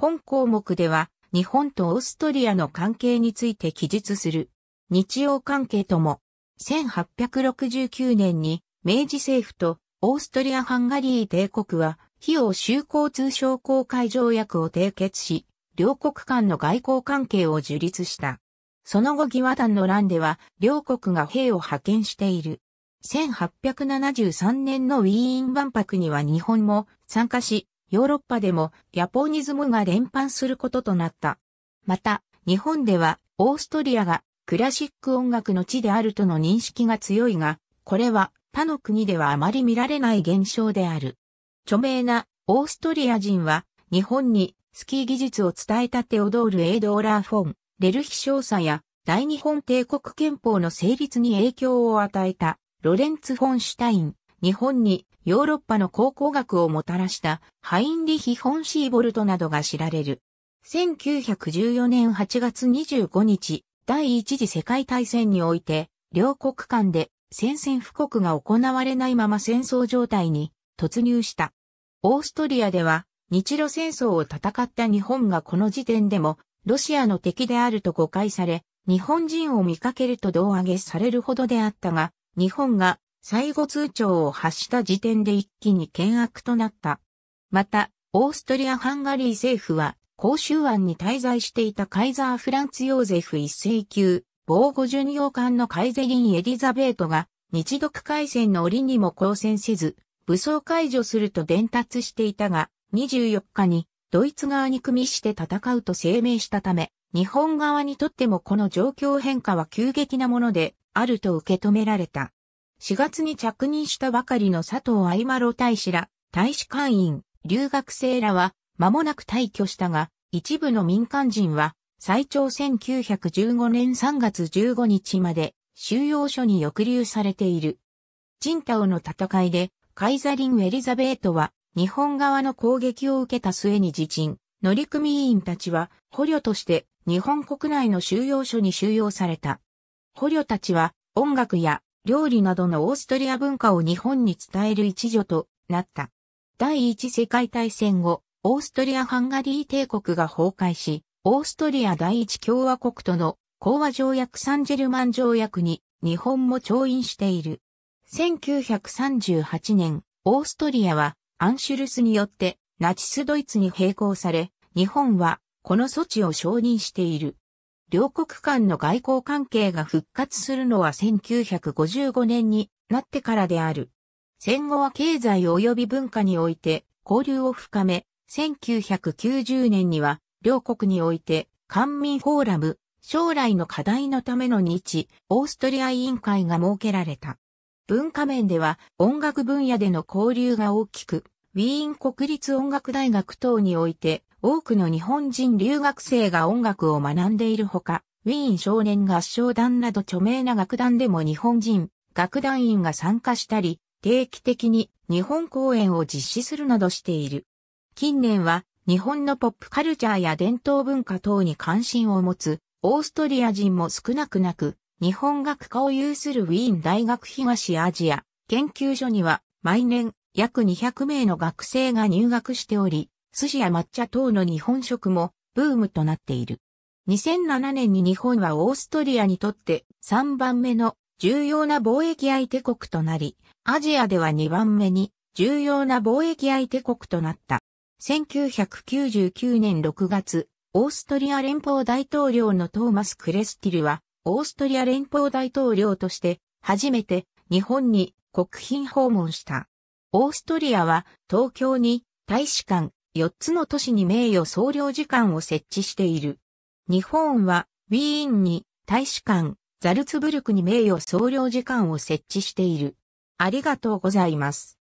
本項目では、日本とオーストリアの関係について記述する。日曜関係とも、1869年に明治政府とオーストリア・ハンガリー帝国は、費用修航通商公開条約を締結し、両国間の外交関係を樹立した。その後義和団の乱では、両国が兵を派遣している。1873年のウィーン万博には日本も参加し、ヨーロッパでもヤポニズムが連般することとなった。また、日本ではオーストリアがクラシック音楽の地であるとの認識が強いが、これは他の国ではあまり見られない現象である。著名なオーストリア人は日本にスキー技術を伝えたテオドール・エイドーラー・フォン、レルヒ少佐や大日本帝国憲法の成立に影響を与えたロレンツ・フォンシュタイン、日本にヨーロッパの考古学をもたらしたハインリヒ・フォン・シーボルトなどが知られる。1914年8月25日、第一次世界大戦において、両国間で戦線布告が行われないまま戦争状態に突入した。オーストリアでは日露戦争を戦った日本がこの時点でもロシアの敵であると誤解され、日本人を見かけると胴上げされるほどであったが、日本が最後通帳を発した時点で一気に険悪となった。また、オーストリア・ハンガリー政府は、公衆湾に滞在していたカイザー・フランツ・ヨーゼフ一世級、防護巡洋艦のカイゼリン・エリザベートが、日独海戦の折にも交戦せず、武装解除すると伝達していたが、24日にドイツ側に組みして戦うと声明したため、日本側にとってもこの状況変化は急激なものであると受け止められた。4月に着任したばかりの佐藤愛馬路大使ら、大使館員、留学生らは、間もなく退去したが、一部の民間人は、最長1915年3月15日まで、収容所に抑留されている。チンタオの戦いで、カイザリン・エリザベートは、日本側の攻撃を受けた末に自陳。乗組員たちは、捕虜として、日本国内の収容所に収容された。捕虜たちは、音楽や料理などのオーストリア文化を日本に伝える一助となった。第一次世界大戦後、オーストリア・ハンガリー帝国が崩壊し、オーストリア第一共和国との講和条約サンジェルマン条約に日本も調印している。1938年、オーストリアはアンシュルスによってナチスドイツに併合され、日本はこの措置を承認している。両国間の外交関係が復活するのは1955年になってからである。戦後は経済及び文化において交流を深め、1990年には両国において官民フォーラム、将来の課題のための日、オーストリア委員会が設けられた。文化面では音楽分野での交流が大きく、ウィーン国立音楽大学等において多くの日本人留学生が音楽を学んでいるほか、ウィーン少年合唱団など著名な楽団でも日本人、楽団員が参加したり、定期的に日本公演を実施するなどしている。近年は日本のポップカルチャーや伝統文化等に関心を持つオーストリア人も少なくなく、日本学科を有するウィーン大学東アジア研究所には毎年約200名の学生が入学しており、寿司や抹茶等の日本食もブームとなっている。2007年に日本はオーストリアにとって3番目の重要な貿易相手国となり、アジアでは2番目に重要な貿易相手国となった。1999年6月、オーストリア連邦大統領のトーマス・クレスティルは、オーストリア連邦大統領として初めて日本に国賓訪問した。オーストリアは東京に大使館、4つの都市に名誉総領事館を設置している。日本は、ウィーンに大使館、ザルツブルクに名誉総領事館を設置している。ありがとうございます。